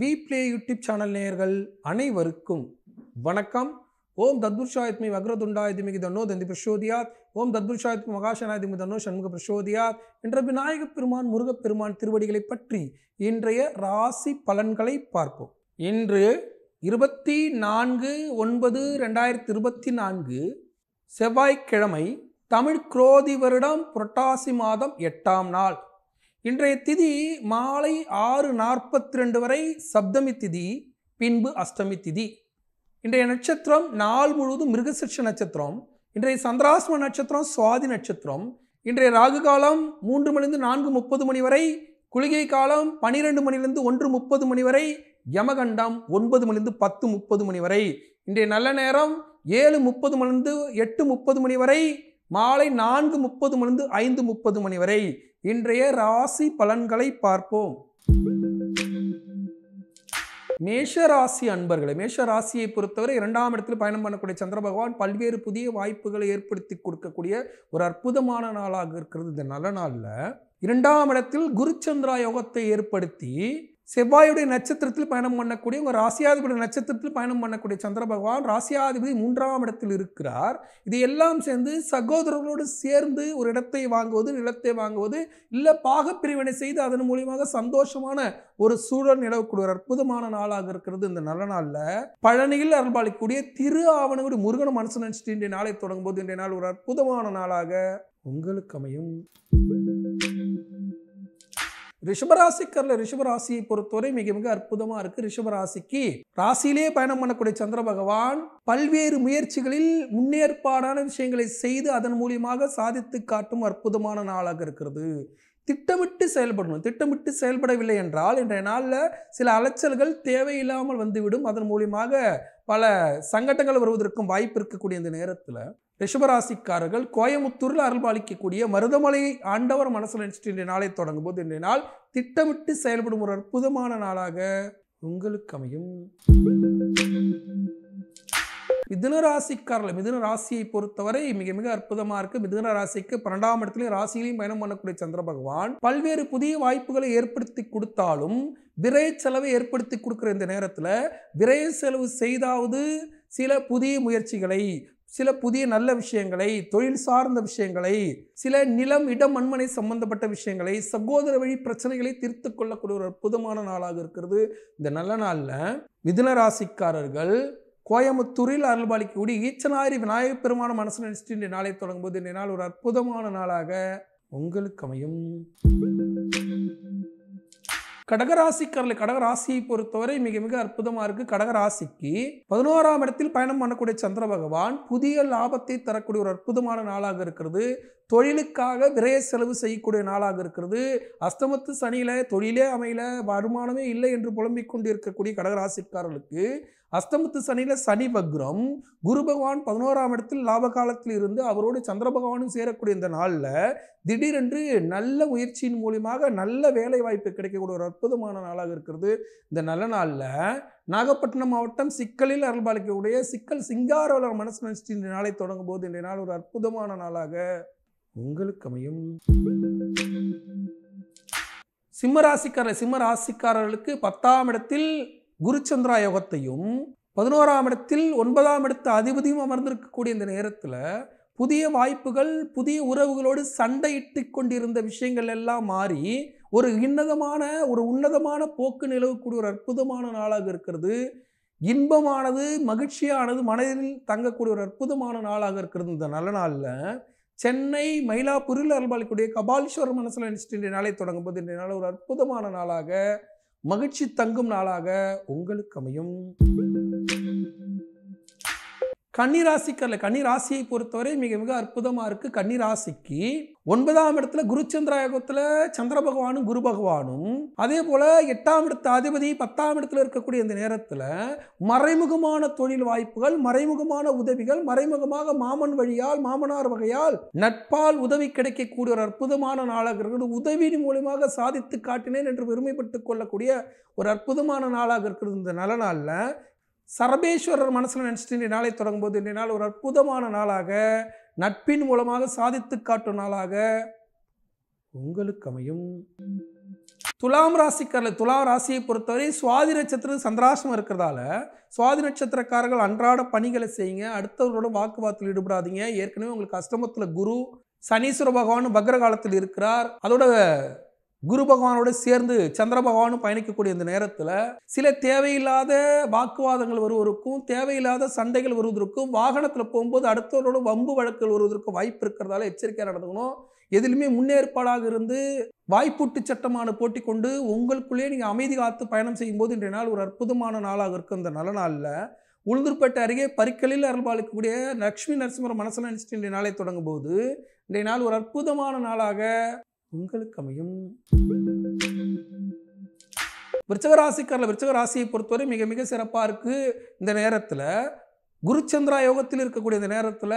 we play YouTube channel நேயர்கள் அனைவருக்கும் வணக்கம் ஓம் தத்புருஷாயத்மி வக்ரதுண்டாயதிமிகி தன்னோ தந்தி பிரசோதியாத் ஓம் தத்புருஷாயத்மி மகாசனாயதிமி தன்னோ சண்முக பிரசோதியாத் என்ற விநாயக பெருமான் முருகப்பெருமான் திருவடிகளை பற்றி இன்றைய ராசி பலன்களை பார்ப்போம் இன்று இருபத்தி நான்கு ஒன்பது ரெண்டாயிரத்தி இருபத்தி நான்கு செவ்வாய்க்கிழமை தமிழ் குரோதி வருடம் புரட்டாசி மாதம் எட்டாம் நாள் இன்றைய திதி மாலை ஆறு நாற்பத்தி ரெண்டு வரை சப்தமி திதி பின்பு அஷ்டமி திதி இன்றைய நட்சத்திரம் நாள் முழுவதும் மிருகசிர்ஷ நட்சத்திரம் இன்றைய சந்திராசம நட்சத்திரம் சுவாதி நட்சத்திரம் இன்றைய ராகு காலம் மூன்று மணிலிருந்து நான்கு முப்பது மணி வரை குளிகை காலம் பனிரெண்டு மணிலிருந்து ஒன்று முப்பது மணி வரை யமகண்டம் ஒன்பது மணிலிருந்து பத்து முப்பது மணி வரை இன்றைய நல்ல நேரம் ஏழு முப்பது மணிலிருந்து எட்டு முப்பது மணி வரை மாலை நான்கு முப்பது மணிலிருந்து ஐந்து முப்பது மணி வரை இன்றைய ராசி பலன்களை பார்ப்போம் மேஷ ராசி அன்பர்களே மேஷ ராசியை பொறுத்தவரை இரண்டாம் இடத்தில் பயணம் பண்ணக்கூடிய சந்திர பகவான் பல்வேறு புதிய வாய்ப்புகளை ஏற்படுத்தி கொடுக்கக்கூடிய ஒரு அற்புதமான நாளாக இருக்கிறது இந்த நல்ல நாளில் இரண்டாம் இடத்தில் குருச்சந்திரா யோகத்தை ஏற்படுத்தி செவ்வாயுடைய நட்சத்திரத்தில் பயணம் பண்ணக்கூடிய உங்கள் ராசியாதிபதி நட்சத்திரத்தில் பயணம் பண்ணக்கூடிய சந்திர பகவான் ராசியாதிபதி மூன்றாம் இடத்தில் இருக்கிறார் இது எல்லாம் சேர்ந்து சகோதரர்களோடு சேர்ந்து ஒரு இடத்தை வாங்குவது நிலத்தை வாங்குவது இல்லை பாகப்பிரிவினை செய்து அதன் மூலியமாக சந்தோஷமான ஒரு சூழல் நிலவக்கூடிய ஒரு அற்புதமான நாளாக இருக்கிறது இந்த நல்ல நாளில் பழனியில் அருள்பாலிக்கூடிய திரு ஆவணங்குடி முருகன் மனசு நினச்சிட்டு இன்றைய நாளை தொடங்கும் போது இன்றைய நாள் ஒரு அற்புதமான நாளாக உங்களுக்கு அமையும் ரிஷபராசிக்கரில் ரிஷபராசியை பொறுத்தவரை மிக மிக அற்புதமாக இருக்குது ரிஷபராசிக்கு ராசியிலே பயணம் பண்ணக்கூடிய சந்திர பகவான் பல்வேறு முயற்சிகளில் முன்னேற்பாடான விஷயங்களை செய்து அதன் மூலியமாக சாதித்து காட்டும் அற்புதமான நாளாக இருக்கிறது திட்டமிட்டு செயல்படணும் திட்டமிட்டு செயல்படவில்லை என்றால் இன்றைய நாளில் சில அலைச்சல்கள் தேவையில்லாமல் வந்துவிடும் அதன் மூலியமாக பல சங்கடங்கள் வருவதற்கும் வாய்ப்பு இருக்கக்கூடிய இந்த நேரத்தில் ரிஷபராசிக்காரர்கள் கோயமுத்தூரில் அருள்பாலிக்கக்கூடிய மருதமலையை ஆண்டவர் மனசில் நினைச்சிட்டு இன்றைய நாளை தொடங்கும் போது இன்றைய நாள் திட்டமிட்டு செயல்படும் ஒரு அற்புதமான நாளாக உங்களுக்கு அமையும் மிதுன ராசிக்காரர்கள் மிதுன ராசியை பொறுத்தவரை மிக மிக அற்புதமாக இருக்குது மிதுன ராசிக்கு பன்னெண்டாம் இடத்துலையும் ராசியிலையும் பயணம் பண்ணக்கூடிய சந்திர பகவான் பல்வேறு புதிய வாய்ப்புகளை ஏற்படுத்தி கொடுத்தாலும் விரை செலவை ஏற்படுத்தி கொடுக்குற இந்த நேரத்தில் விரை செலவு செய்தாவது சில புதிய முயற்சிகளை சில புதிய நல்ல விஷயங்களை தொழில் சார்ந்த விஷயங்களை சில நிலம் இடம் மண்மனை சம்பந்தப்பட்ட விஷயங்களை சகோதர வழி பிரச்சனைகளை தீர்த்து கொள்ளக்கூடிய ஒரு அற்புதமான நாளாக இருக்கிறது இந்த நல்ல நாளில் மிதுன ராசிக்காரர்கள் கோயம்புத்தூரில் அருள்பாலிக்கக்கூடிய ஈச்சனாரி விநாயகப் பெருமான மனசு நினைச்சிட்டு இந்த நாளை தொடங்கும்போது இந்த நாள் ஒரு அற்புதமான நாளாக உங்களுக்கு அமையும் கடகராசிக்காரர்கள் கடகராசியை பொறுத்தவரை மிக மிக அற்புதமாக இருக்குது கடகராசிக்கு பதினோராம் இடத்தில் பயணம் பண்ணக்கூடிய சந்திர பகவான் புதிய லாபத்தை தரக்கூடிய ஒரு அற்புதமான நாளாக இருக்கிறது தொழிலுக்காக விரைய செலவு செய்யக்கூடிய நாளாக இருக்கிறது அஸ்தமத்து சனியில் தொழிலே அமையல வருமானமே இல்லை என்று புலம்பிக் கொண்டிருக்கக்கூடிய கடகராசிக்காரர்களுக்கு அஸ்தமத்து சனியில் சனி வக்ரம் குரு பகவான் பதினோராம் இடத்தில் லாப காலத்தில் இருந்து அவரோடு சந்திர பகவானும் சேரக்கூடிய இந்த நாளில் திடீரென்று நல்ல முயற்சியின் மூலியமாக நல்ல வேலை வாய்ப்பு கிடைக்கக்கூடிய ஒரு அற்புதமான நாளாக இருக்கிறது இந்த நல்ல நாளில் நாகப்பட்டினம் மாவட்டம் சிக்கலில் அருள்பாலிக்கக்கூடிய சிக்கல் சிங்காரவலர் மனசு நினைச்சு இந்த நாளை தொடங்கும் போது இன்றைய நாள் ஒரு அற்புதமான நாளாக உங்களுக்கு அமையும் சிம்மராசிக்காரர் சிம்மராசிக்காரர்களுக்கு பத்தாம் இடத்தில் குருச்சந்திரா யோகத்தையும் பதினோராம் இடத்தில் ஒன்பதாம் இடத்த அதிபதியும் அமர்ந்திருக்கக்கூடிய இந்த நேரத்தில் புதிய வாய்ப்புகள் புதிய உறவுகளோடு சண்டையிட்டு கொண்டிருந்த விஷயங்கள் எல்லாம் மாறி ஒரு இன்னதமான ஒரு உன்னதமான போக்கு நிலவக்கூடிய ஒரு அற்புதமான நாளாக இருக்கிறது இன்பமானது மகிழ்ச்சியானது மனதில் தங்கக்கூடிய ஒரு அற்புதமான நாளாக இருக்கிறது இந்த நல்ல நாளில் சென்னை மயிலாப்பூரில் அருள்பாலிக்கூடிய கபாலீஸ்வரர் மனசில் இன்றைய நாளை தொடங்கும் போது இன்றைய நாள் ஒரு அற்புதமான நாளாக மகிழ்ச்சி தங்கும் நாளாக உங்களுக்கு அமையும் கன்னிராசிக்கரில் கன்னிராசியை பொறுத்தவரை மிக மிக அற்புதமாக இருக்குது கன்னிராசிக்கு ஒன்பதாம் இடத்துல குருச்சந்திராயகத்தில் சந்திர பகவானும் குரு பகவானும் அதே போல் எட்டாம் இடத்து அதிபதி பத்தாம் இடத்துல இருக்கக்கூடிய இந்த நேரத்தில் மறைமுகமான தொழில் வாய்ப்புகள் மறைமுகமான உதவிகள் மறைமுகமாக மாமன் வழியால் மாமனார் வகையால் நட்பால் உதவி கிடைக்கக்கூடிய ஒரு அற்புதமான நாளாக இருக்கிறது உதவியின் மூலியமாக சாதித்து காட்டினேன் என்று பெருமைப்பட்டு கொள்ளக்கூடிய ஒரு அற்புதமான நாளாக இருக்கிறது இந்த நல நாளில் சரபேஸ்வரர் மனசில் நினச்சிட்டு இந்த நாளை தொடங்கும்போது இன்றைய நாள் ஒரு அற்புதமான நாளாக நட்பின் மூலமாக சாதித்து காட்டும் நாளாக உங்களுக்கு அமையும் துலாம் ராசிக்காரில் துலாம் ராசியை பொறுத்தவரை சுவாதி நட்சத்திரம் சந்திராசம் இருக்கிறதால சுவாதி நட்சத்திரக்காரர்கள் அன்றாட பணிகளை செய்யுங்க அடுத்தவர்களோட வாக்குவாதத்தில் ஈடுபடாதீங்க ஏற்கனவே உங்களுக்கு அஷ்டமத்தில் குரு சனீஸ்வர பகவான் பக்ர காலத்தில் இருக்கிறார் அதோட குரு பகவானோடு சேர்ந்து சந்திர பகவானும் பயணிக்கக்கூடிய இந்த நேரத்தில் சில தேவையில்லாத வாக்குவாதங்கள் வருவதற்கும் தேவையில்லாத சண்டைகள் வருவதற்கும் வாகனத்தில் போகும்போது அடுத்தவரோட வம்பு வழக்குகள் வருவதற்கும் வாய்ப்பு இருக்கிறதால எச்சரிக்கையாக நடந்துக்கணும் எதிலுமே முன்னேற்பாடாக இருந்து வாய்ப்புட்டு சட்டமான போட்டி கொண்டு உங்களுக்குள்ளேயே நீங்கள் அமைதி காத்து பயணம் செய்யும்போது இன்றைய நாள் ஒரு அற்புதமான நாளாக இருக்கும் இந்த நல்ல நாளில் உளுந்தூர்பேட்டை அருகே பரிக்கலில் அருள்பாலிக்கக்கூடிய லக்ஷ்மி நரசிம்மர் மனசில் நினைச்சிட்டு இன்றைய நாளை தொடங்கும் போது இன்றைய நாள் ஒரு அற்புதமான நாளாக உங்களுக்கு அமையும் விருச்சகராசிக்காரில் விருச்சகராசியை பொறுத்தவரை மிக மிக சிறப்பாக இருக்குது இந்த நேரத்தில் குருச்சந்திரா யோகத்தில் இருக்கக்கூடிய இந்த நேரத்தில்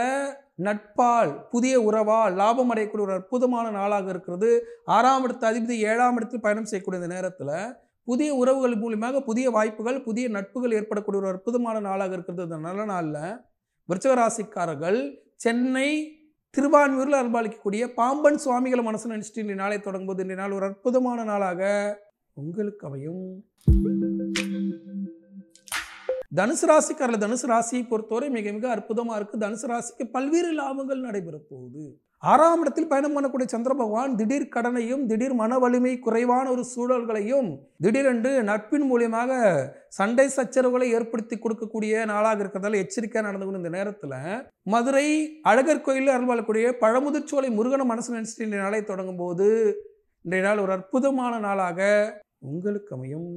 நட்பால் புதிய உறவால் லாபம் அடையக்கூடிய ஒரு அற்புதமான நாளாக இருக்கிறது ஆறாம் இடத்து அதிபதி ஏழாம் இடத்தில் பயணம் செய்யக்கூடிய இந்த நேரத்தில் புதிய உறவுகள் மூலியமாக புதிய வாய்ப்புகள் புதிய நட்புகள் ஏற்படக்கூடிய ஒரு அற்புதமான நாளாக இருக்கிறது இந்த நல்ல நாளில் விருச்சகராசிக்காரர்கள் சென்னை திருவான்மையூரில் அன்பாளிக்கக்கூடிய பாம்பன் சுவாமிகளை மனசு நினைச்சிட்டு இன்றைய நாளை தொடங்கும்போது இன்றைய நாள் ஒரு அற்புதமான நாளாக உங்களுக்கு அமையும் தனுசு ராசிக்காரில் தனுசு ராசியை பொறுத்தவரை மிக மிக அற்புதமாக இருக்குது தனுசு ராசிக்கு பல்வேறு லாபங்கள் நடைபெற ஆறாம் இடத்தில் பயணம் பண்ணக்கூடிய சந்திர பகவான் திடீர் கடனையும் திடீர் மன வலிமை குறைவான ஒரு சூழல்களையும் திடீரென்று நட்பின் மூலியமாக சண்டை சச்சரவுகளை ஏற்படுத்தி கொடுக்கக்கூடிய நாளாக இருக்கிறதால எச்சரிக்கையாக கொண்டு இந்த நேரத்தில் மதுரை அழகர் கோயிலில் அருள்வாழக்கூடிய பழமுதிர்ச்சோலை முருகன மனசு நினைச்சிட்டு இந்த நாளை தொடங்கும் போது இன்றைய நாள் ஒரு அற்புதமான நாளாக உங்களுக்கு அமையும்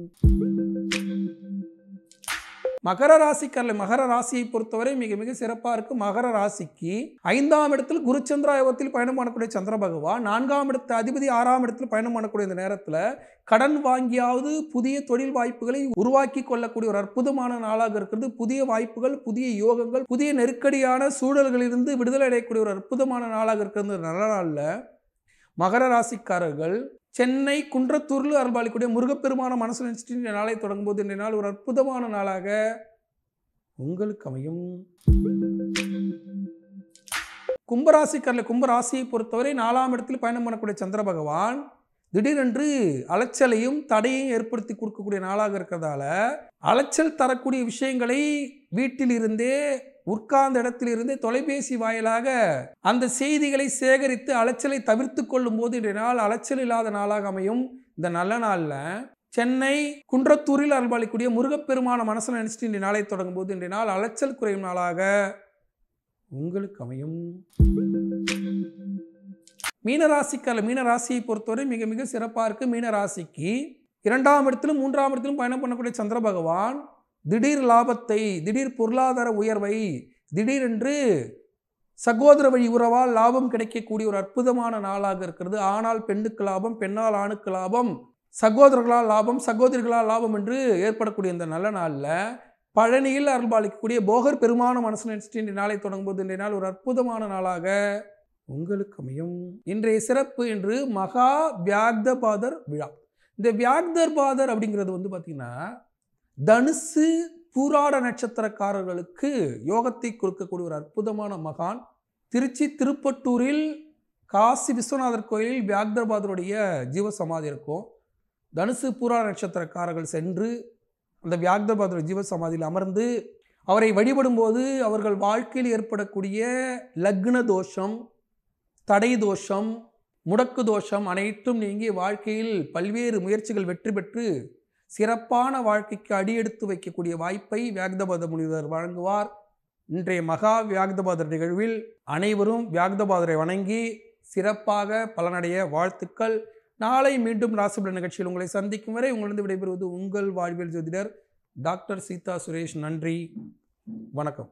மகர ராசிக்கல்ல மகர ராசியை பொறுத்தவரை மிக மிக சிறப்பாக இருக்கும் மகர ராசிக்கு ஐந்தாம் இடத்தில் யோகத்தில் பயணம் பண்ணக்கூடிய சந்திர பகவான் நான்காம் இடத்து அதிபதி ஆறாம் இடத்தில் பயணம் பண்ணக்கூடிய இந்த நேரத்தில் கடன் வாங்கியாவது புதிய தொழில் வாய்ப்புகளை உருவாக்கி கொள்ளக்கூடிய ஒரு அற்புதமான நாளாக இருக்கிறது புதிய வாய்ப்புகள் புதிய யோகங்கள் புதிய நெருக்கடியான சூழல்களிலிருந்து விடுதலை அடையக்கூடிய ஒரு அற்புதமான நாளாக இருக்கிறது நல்ல நாளில் மகர ராசிக்காரர்கள் சென்னை குன்றத்தூரில் அருள்பாலிக்கூடிய முருகப்பெருமான மனசு நினைச்சிட்டு இந்த நாளை தொடங்கும் போது இன்றைய நாள் ஒரு அற்புதமான நாளாக உங்களுக்கு அமையும் கும்பராசிக்காரில் கும்பராசியை பொறுத்தவரை நாலாம் இடத்தில் பயணம் பண்ணக்கூடிய சந்திர பகவான் திடீரென்று அலைச்சலையும் தடையையும் ஏற்படுத்தி கொடுக்கக்கூடிய நாளாக இருக்கிறதால அலைச்சல் தரக்கூடிய விஷயங்களை வீட்டிலிருந்தே உட்கார்ந்த இடத்திலிருந்தே தொலைபேசி வாயிலாக அந்த செய்திகளை சேகரித்து அலைச்சலை தவிர்த்து கொள்ளும் போது இன்றைய நாள் அலைச்சல் இல்லாத நாளாக அமையும் இந்த நல்ல நாளில் சென்னை குன்றத்தூரில் அருள்பாளிக்கூடிய முருகப்பெருமான மனசில் நினைச்சிட்டு இன்றைய நாளை தொடங்கும் போது இன்றைய நாள் அலைச்சல் குறையும் நாளாக உங்களுக்கு அமையும் மீனராசிக்கல்ல மீனராசியை பொறுத்தவரை மிக மிக சிறப்பாக இருக்குது மீனராசிக்கு இரண்டாம் இடத்திலும் மூன்றாம் இடத்திலும் பயணம் பண்ணக்கூடிய சந்திர பகவான் திடீர் லாபத்தை திடீர் பொருளாதார உயர்வை திடீரென்று சகோதர வழி உறவால் லாபம் கிடைக்கக்கூடிய ஒரு அற்புதமான நாளாக இருக்கிறது ஆனால் பெண்ணுக்கு லாபம் பெண்ணால் ஆணுக்கு லாபம் சகோதரர்களால் லாபம் சகோதரிகளால் லாபம் என்று ஏற்படக்கூடிய இந்த நல்ல நாளில் பழனியில் அருள்பாலிக்கக்கூடிய போகர் பெருமான மனசு நினைச்சு இன்றைய நாளை தொடங்கும்போது இன்றைய நாள் ஒரு அற்புதமான நாளாக உங்களுக்கு அமையும் இன்றைய சிறப்பு என்று மகா வியாக்தபாதர் விழா இந்த வியாக்தர் பாதர் அப்படிங்கிறது வந்து பார்த்திங்கன்னா தனுசு பூராட நட்சத்திரக்காரர்களுக்கு யோகத்தை கொடுக்கக்கூடிய ஒரு அற்புதமான மகான் திருச்சி திருப்பட்டூரில் காசி விஸ்வநாதர் கோயிலில் வியாக்தர்பாதருடைய ஜீவசமாதி இருக்கும் தனுசு பூராட நட்சத்திரக்காரர்கள் சென்று அந்த வியாக்தர்பாதர் ஜீவசமாதியில் அமர்ந்து அவரை வழிபடும்போது அவர்கள் வாழ்க்கையில் ஏற்படக்கூடிய லக்ன தோஷம் தடை தோஷம் முடக்கு தோஷம் அனைத்தும் நீங்கி வாழ்க்கையில் பல்வேறு முயற்சிகள் வெற்றி பெற்று சிறப்பான வாழ்க்கைக்கு அடியெடுத்து வைக்கக்கூடிய வாய்ப்பை வியாகதபாத முனிவர் வழங்குவார் இன்றைய மகா வியாகதபாதர் நிகழ்வில் அனைவரும் வியாகதபாதரை வணங்கி சிறப்பாக பலனடைய வாழ்த்துக்கள் நாளை மீண்டும் ராசிபல நிகழ்ச்சியில் உங்களை சந்திக்கும் வரை உங்களிடம் விடைபெறுவது உங்கள் வாழ்வியல் ஜோதிடர் டாக்டர் சீதா சுரேஷ் நன்றி வணக்கம்